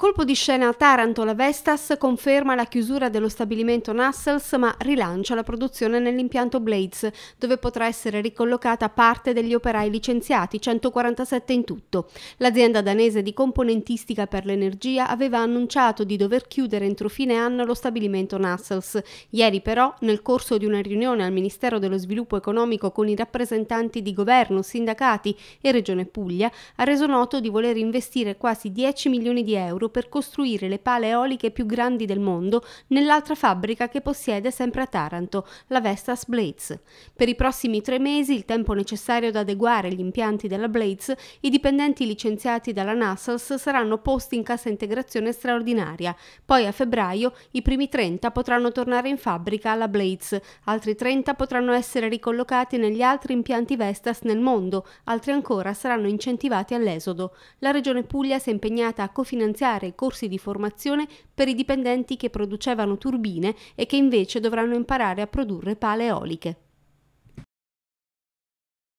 Colpo di scena a Taranto, la Vestas conferma la chiusura dello stabilimento Nassels ma rilancia la produzione nell'impianto Blades, dove potrà essere ricollocata parte degli operai licenziati, 147 in tutto. L'azienda danese di componentistica per l'energia aveva annunciato di dover chiudere entro fine anno lo stabilimento Nassels. Ieri però, nel corso di una riunione al Ministero dello Sviluppo Economico con i rappresentanti di governo, sindacati e Regione Puglia, ha reso noto di voler investire quasi 10 milioni di euro per costruire le pale eoliche più grandi del mondo nell'altra fabbrica che possiede sempre a Taranto, la Vestas Blades. Per i prossimi tre mesi, il tempo necessario ad adeguare gli impianti della Blades, i dipendenti licenziati dalla Nassos saranno posti in cassa integrazione straordinaria. Poi a febbraio i primi 30 potranno tornare in fabbrica alla Blades, altri 30 potranno essere ricollocati negli altri impianti Vestas nel mondo, altri ancora saranno incentivati all'esodo. La Regione Puglia si è impegnata a cofinanziare finanziare corsi di formazione per i dipendenti che producevano turbine e che invece dovranno imparare a produrre pale eoliche.